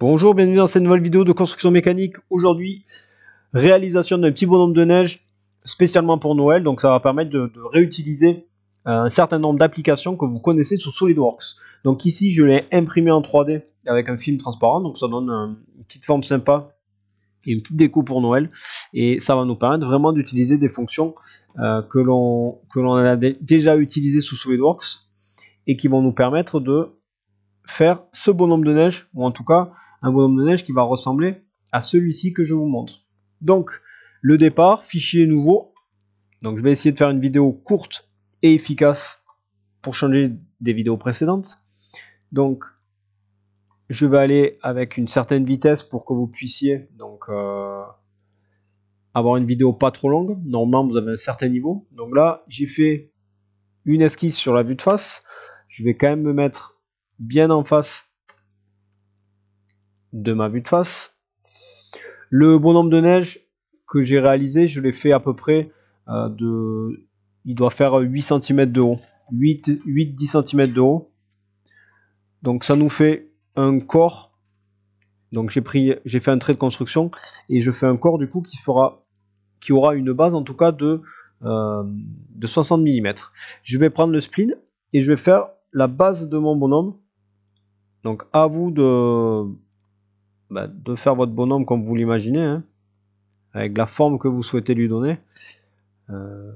Bonjour, bienvenue dans cette nouvelle vidéo de construction mécanique. Aujourd'hui, réalisation d'un petit bonhomme de neige spécialement pour Noël. Donc ça va permettre de, réutiliser un certain nombre d'applications que vous connaissez sous SolidWorks. Donc ici, je l'ai imprimé en 3D avec un film transparent. Donc ça donne une petite forme sympa et une petite déco pour Noël. Et ça va nous permettre vraiment d'utiliser des fonctions euh, que l'on a déjà utilisées sous SolidWorks et qui vont nous permettre de faire ce bonhomme de neige, ou en tout cas un bonhomme de neige qui va ressembler à celui-ci que je vous montre. Donc, le départ, fichier nouveau. Donc, je vais essayer de faire une vidéo courte et efficace pour changer des vidéos précédentes. Donc, je vais aller avec une certaine vitesse pour que vous puissiez donc euh, avoir une vidéo pas trop longue. Normalement, vous avez un certain niveau. Donc là, j'ai fait une esquisse sur la vue de face. Je vais quand même me mettre bien en face de ma vue de face. Le bonhomme de neige que j'ai réalisé, je l'ai fait à peu près euh, de... Il doit faire 8 cm de haut. 8-10 cm de haut. Donc ça nous fait un corps. Donc j'ai pris, j'ai fait un trait de construction et je fais un corps du coup qui fera, qui aura une base en tout cas de, euh, de 60 mm. Je vais prendre le spline et je vais faire la base de mon bonhomme donc à vous bah, de, faire votre bonhomme comme vous l'imaginez, hein, avec la forme que vous souhaitez lui donner. Euh.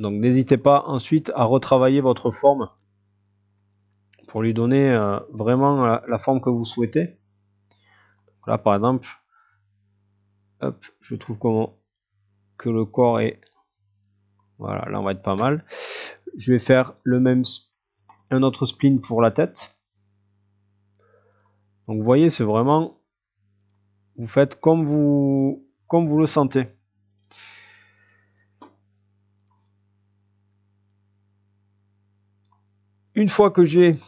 Donc n'hésitez pas ensuite à retravailler votre forme pour lui donner euh, vraiment la, forme que vous souhaitez. Là par exemple, je trouve comment que le corps est voilà, là on va être pas mal. Je vais faire le même un autre spleen pour la tête. Donc vous voyez, c'est vraiment vous faites comme vous comme vous le sentez. Une fois que j'ai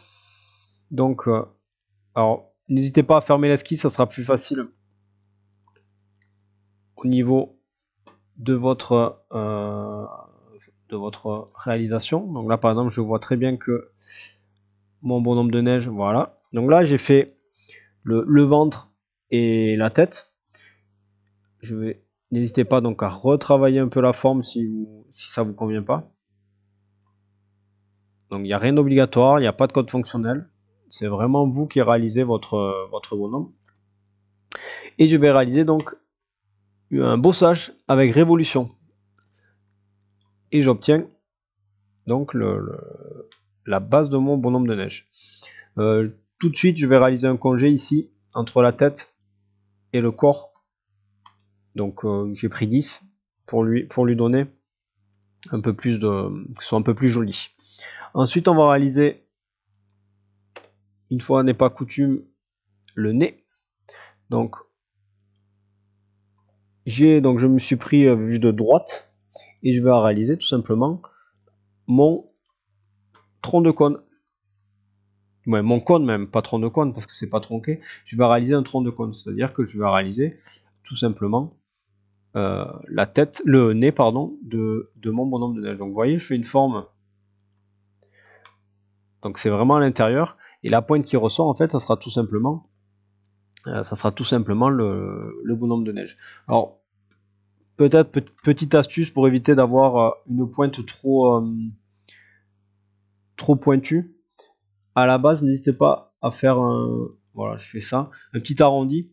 donc euh, alors n'hésitez pas à fermer la l'esquisse, ça sera plus facile au niveau de votre euh, de votre réalisation. Donc là, par exemple, je vois très bien que mon bonhomme de neige, voilà. Donc là, j'ai fait le, ventre et la tête. Je vais n'hésitez pas donc à retravailler un peu la forme si vous si ça vous convient pas. Donc il n'y a rien d'obligatoire, il n'y a pas de code fonctionnel. C'est vraiment vous qui réalisez votre votre bonhomme. Et je vais réaliser donc un bossage avec révolution et j'obtiens donc le, la base de mon bon nombre de neige. Euh, tout de suite, je vais réaliser un congé ici, entre la tête et le corps. Donc euh, j'ai pris 10 pour lui, pour lui donner un peu plus de... que ce soit un peu plus joli. Ensuite, on va réaliser, une fois n'est pas coutume, le nez. Donc, j'ai donc je me suis pris euh, vue de droite et je vais réaliser tout simplement mon tronc de cône. Ouais, mon cône même, pas tronc de cône parce que c'est pas tronqué. Je vais réaliser un tronc de cône, c'est-à-dire que je vais réaliser tout simplement euh, la tête, le nez pardon, de, mon bonhomme de neige. Donc vous voyez, je fais une forme. Donc c'est vraiment à l'intérieur. Et la pointe qui ressort, en fait, ça sera tout simplement, euh, ça sera tout simplement le, le bonhomme de neige. Alors, peut-être petite astuce pour éviter d'avoir euh, une pointe trop, euh, trop pointue. À la base, n'hésitez pas à faire un, voilà, je fais ça, un petit arrondi.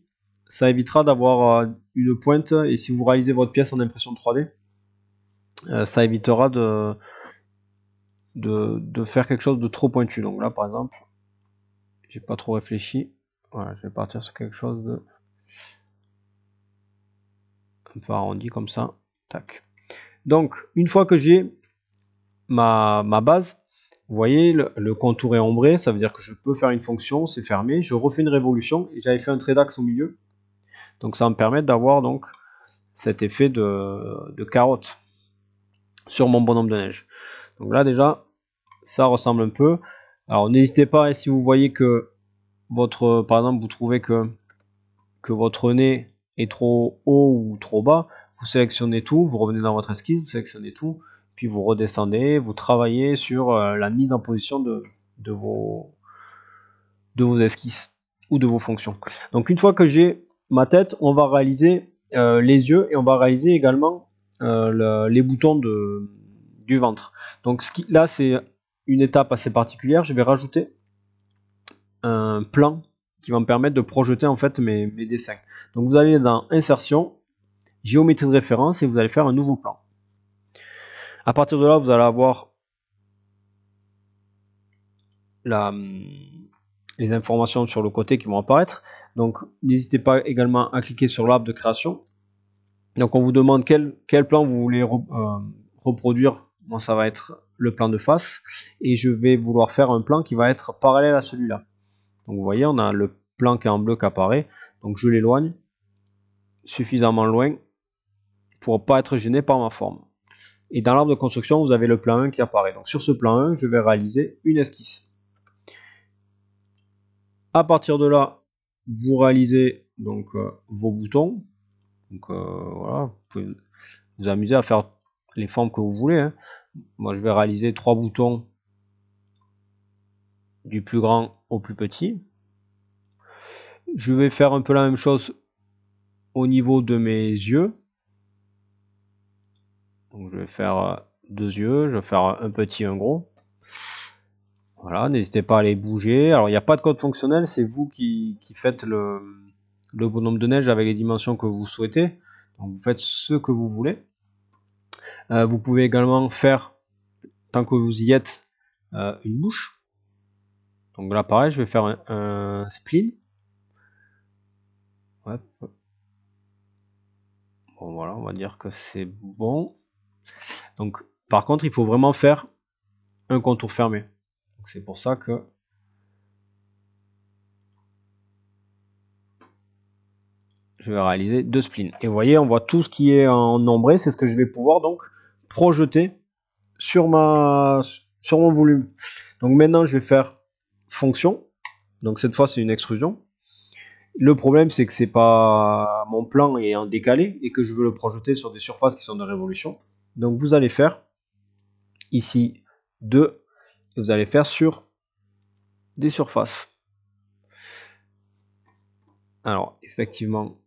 Ça évitera d'avoir euh, une pointe et si vous réalisez votre pièce en impression 3D, ça évitera de, de, de faire quelque chose de trop pointu. Donc là, par exemple, j'ai pas trop réfléchi. Voilà, je vais partir sur quelque chose de un peu arrondi comme ça. Tac. Donc, une fois que j'ai ma, base, vous voyez, le, contour est ombré, ça veut dire que je peux faire une fonction, c'est fermé, je refais une révolution, et j'avais fait un trait d'axe au milieu. Donc ça me permet d'avoir donc cet effet de, de carotte sur mon bonhomme de neige. Donc là déjà, ça ressemble un peu. Alors n'hésitez pas, et hein, si vous voyez que votre, par exemple, vous trouvez que, que votre nez est trop haut ou trop bas, vous sélectionnez tout, vous revenez dans votre esquisse, vous sélectionnez tout, puis vous redescendez, vous travaillez sur euh, la mise en position de, vos, de vos esquisses ou de vos fonctions. Donc une fois que j'ai ma tête, on va réaliser euh, les yeux et on va réaliser également euh, les boutons de, du ventre. Donc ce qui, là c'est une étape assez particulière, je vais rajouter un plan qui va me permettre de projeter en fait mes, dessins. Donc vous allez dans insertion, géométrie de référence et vous allez faire un nouveau plan. À partir de là, vous allez avoir les informations sur le côté qui vont apparaître. Donc n'hésitez pas également à cliquer sur l'arbre de création. Donc on vous demande quel, plan vous voulez euh, reproduire. Moi ça va être le plan de face. Et je vais vouloir faire un plan qui va être parallèle à celui-là. Donc vous voyez, on a le plan qui est en bleu qui apparaît. Donc je l'éloigne suffisamment loin pour ne pas être gêné par ma forme. Et dans l'arbre de construction, vous avez le plan 1 qui apparaît. Donc sur ce plan 1, je vais réaliser une esquisse. À partir de là, vous réalisez donc euh, vos boutons. Donc euh, voilà, vous pouvez vous amuser à faire les formes que vous voulez. Hein. Moi, je vais réaliser trois boutons du plus grand au plus petit. Je vais faire un peu la même chose au niveau de mes yeux. Donc je vais faire euh, deux yeux, je vais faire un petit un gros. Voilà, n'hésitez pas à les bouger. Alors il n'y a pas de code fonctionnel, c'est vous qui, faites le, bon nombre de neige avec les dimensions que vous souhaitez. Donc vous faites ce que vous voulez. Euh, vous pouvez également faire, tant que vous y êtes, euh, une bouche. Donc là, pareil, je vais faire un, spline. spleen. Bon, voilà, on va dire que c'est bon. Donc, par contre, il faut vraiment faire un contour fermé. C'est pour ça que je vais réaliser deux spleens. Et vous voyez, on voit tout ce qui est en ombré, c'est ce que je vais pouvoir donc projeter sur, ma, sur mon volume. Donc maintenant, je vais faire fonction. Donc cette fois, c'est une extrusion. Le problème, c'est que c'est pas mon plan est en décalé et que je veux le projeter sur des surfaces qui sont de révolution. Donc vous allez faire ici 2 vous allez faire sur des surfaces. Alors effectivement,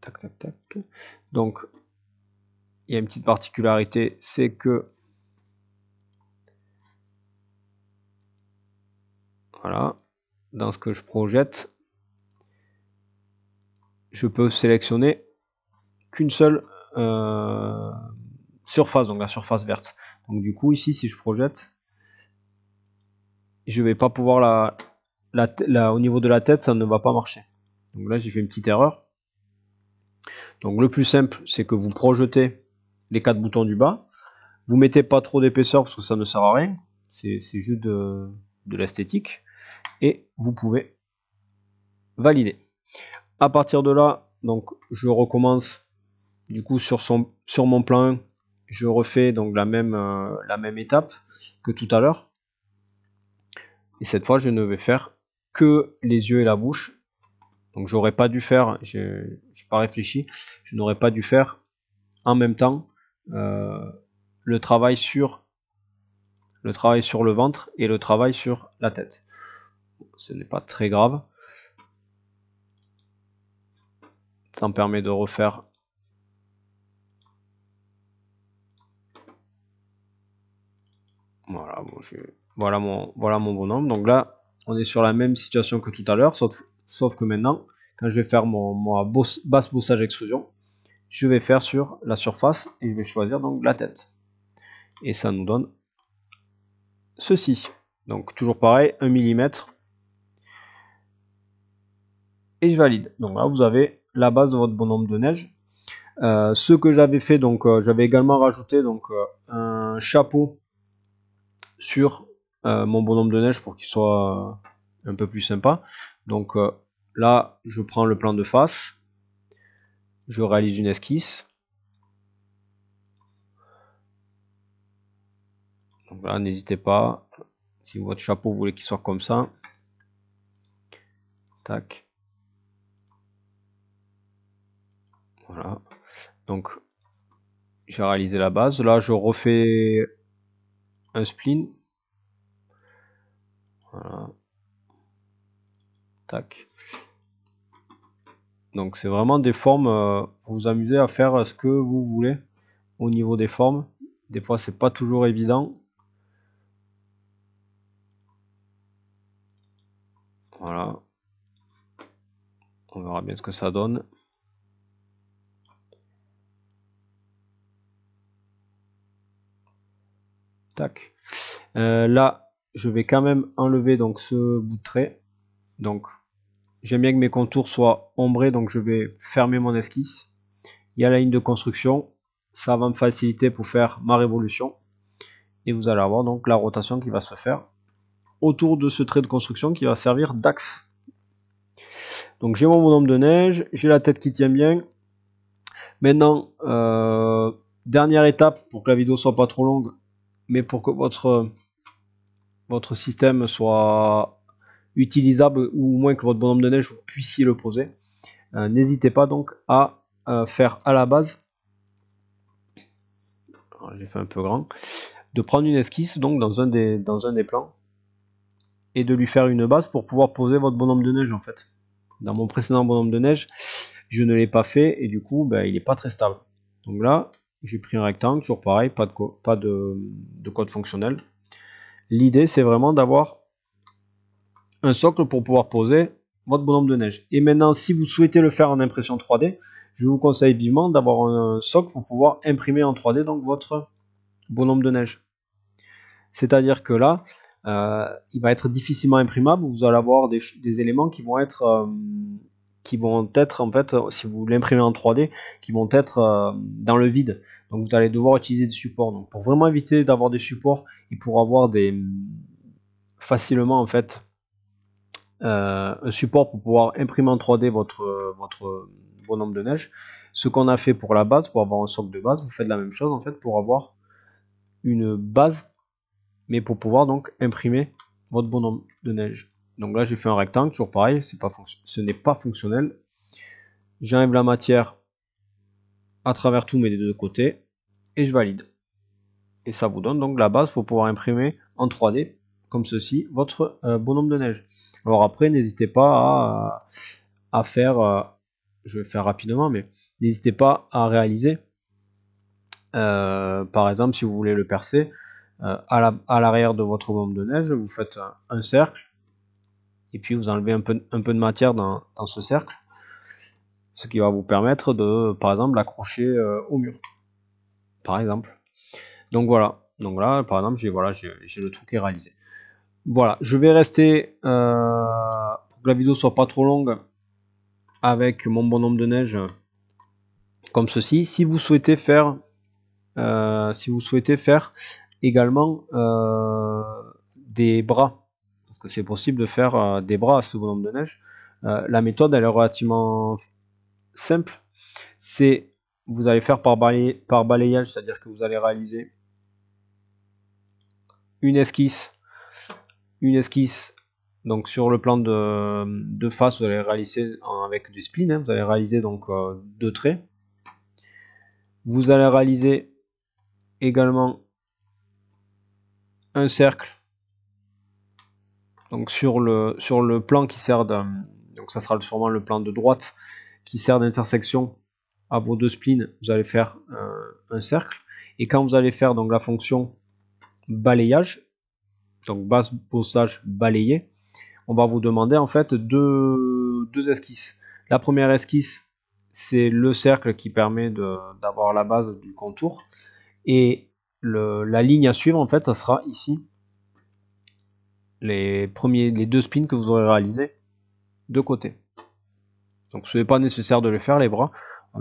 tac tac tac. Donc il y a une petite particularité, c'est que Voilà. Dans ce que je projette, je peux sélectionner qu'une seule euh, surface, donc la surface verte. Donc du coup ici si je projette, je vais pas pouvoir la, au niveau de la tête ça ne va pas marcher. Donc là j'ai fait une petite erreur. Donc le plus simple c'est que vous projetez les quatre boutons du bas. Vous mettez pas trop d'épaisseur parce que ça ne sert à rien. C'est juste de l'esthétique et vous pouvez valider. À partir de là, donc je recommence du coup sur, sur mon plan je refais donc la même, euh, la même étape que tout à l'heure. Et cette fois, je ne vais faire que les yeux et la bouche. Donc j'aurais pas dû faire, je n'ai pas réfléchi, je n'aurais pas dû faire en même temps euh, le travail sur le travail sur le ventre et le travail sur la tête ce n'est pas très grave. Ça me permet de refaire Voilà, voilà, mon, voilà mon bonhomme. Donc là, on est sur la même situation que tout à l'heure, sauf, sauf que maintenant, quand je vais faire mon, mon basse bossage extrusion, je vais faire sur la surface et je vais choisir donc la tête. Et ça nous donne ceci. Donc toujours pareil, 1 mm valide. Donc là, vous avez la base de votre bonhomme de neige. Euh, ce que j'avais fait, donc euh, j'avais également rajouté donc euh, un chapeau sur mon bonhomme de neige pour qu'il soit un peu plus sympa. Donc là, je prends le plan de face, je réalise une esquisse. Donc là, n'hésitez pas, si votre chapeau voulez qu'il soit comme ça. Tac. Voilà. Donc, j'ai réalisé la base. Là, je refais un spleen. Voilà. Tac. Donc, c'est vraiment des formes euh, pour vous amuser à faire ce que vous voulez au niveau des formes. Des fois, c'est pas toujours évident. Voilà. On verra bien ce que ça donne. Euh, là, je vais quand même enlever donc ce bout de trait. Donc, j'aime bien que mes contours soient ombrés, donc je vais fermer mon esquisse. Il y a la ligne de construction, ça va me faciliter pour faire ma révolution. Et vous allez avoir donc la rotation qui va se faire autour de ce trait de construction qui va servir d'axe. Donc j'ai mon bonhomme de neige, j'ai la tête qui tient bien. Maintenant, euh, dernière étape pour que la vidéo soit pas trop longue, mais pour que votre, votre système soit utilisable ou au moins que votre bonhomme de neige vous puissiez le poser, euh, n'hésitez pas donc à euh, faire à la base, oh, j'ai fait un peu grand, de prendre une esquisse donc dans un des, dans un des plans et de lui faire une base pour pouvoir poser votre bonhomme de neige en fait. Dans mon précédent bonhomme de neige, je ne l'ai pas fait et du coup ben, il n'est pas très stable. Donc là, j'ai pris un rectangle, toujours pareil, pas de, code fonctionnel. L'idée, c'est vraiment d'avoir un socle pour pouvoir poser votre bonhomme de neige. Et maintenant, si vous souhaitez le faire en impression 3D, je vous conseille vivement d'avoir un socle pour pouvoir imprimer en 3D donc votre bonhomme de neige. C'est-à-dire que là, euh, il va être difficilement imprimable, vous allez avoir des, éléments qui vont être euh, qui vont être, en fait, si vous l'imprimez en 3D, qui vont être euh, dans le vide. Donc vous allez devoir utiliser des supports. Donc pour vraiment éviter d'avoir des supports et pour avoir des facilement en fait euh, un support pour pouvoir imprimer en 3D votre, votre bonhomme de neige. Ce qu'on a fait pour la base, pour avoir un socle de base, vous faites la même chose en fait pour avoir une base, mais pour pouvoir donc imprimer votre bonhomme de neige. Donc là, j'ai fait un rectangle, toujours pareil, pas ce n'est pas fonctionnel. J'enlève la matière à travers tous mes deux côtés et je valide. Et ça vous donne donc la base pour pouvoir imprimer en 3D, comme ceci, votre euh, bonhomme de neige. Alors après, n'hésitez pas à, faire, euh, je vais faire rapidement, mais n'hésitez pas à réaliser. Euh, par exemple, si vous voulez le percer, à l'arrière de votre bonhomme de neige, vous faites un cercle et puis vous enlevez un peu, un peu de matière dans, ce cercle, ce qui va vous permettre de, par exemple, l'accrocher euh, au mur, par exemple. Donc voilà, donc là, par exemple, j'ai voilà, j'ai le truc qui est réalisé. Voilà, je vais rester, euh, pour que la vidéo soit pas trop longue, avec mon bonhomme de neige, comme ceci. Si vous souhaitez faire, euh, si vous souhaitez faire également des bras parce que c'est possible de faire euh, des bras sous ce nombre de neige. Euh, la méthode, elle est relativement simple. C'est, vous allez faire par, par balayage, c'est-à-dire que vous allez réaliser une esquisse, une esquisse. Donc sur le plan de, face, vous allez réaliser avec du spline, hein. vous allez réaliser donc euh, deux traits. Vous allez réaliser également un cercle donc sur le, sur le plan qui sert de, ça sera sûrement le plan de droite qui sert d'intersection à vos deux splines, vous allez faire un, cercle. Et quand vous allez faire donc la fonction balayage, donc base bossage balayé, on va vous demander en fait deux, esquisses. La première esquisse, c'est le cercle qui permet d'avoir la base du contour. Et la ligne à suivre, en fait, ça sera ici les, premiers, les deux spins que vous aurez réalisés de côté. Donc ce n'est pas nécessaire de le faire les bras. Euh,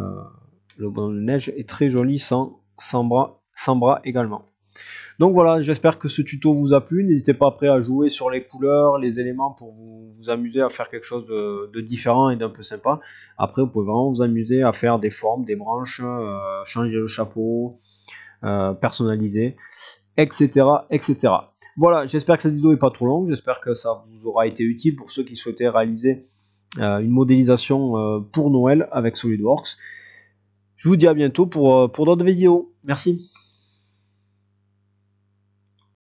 le bonhomme de neige est très joli sans, sans, bras, sans bras également. Donc voilà, j'espère que ce tuto vous a plu. N'hésitez pas après à jouer sur les couleurs, les éléments pour vous, amuser à faire quelque chose de, différent et d'un peu sympa. Après, vous pouvez vraiment vous amuser à faire des formes, des branches, euh, changer le chapeau, euh, personnaliser, etc. etc. Voilà, j'espère que cette vidéo n'est pas trop longue, j'espère que ça vous aura été utile pour ceux qui souhaitaient réaliser euh, une modélisation euh, pour Noël avec SolidWorks. Je vous dis à bientôt pour euh, d'autres vidéos. Merci.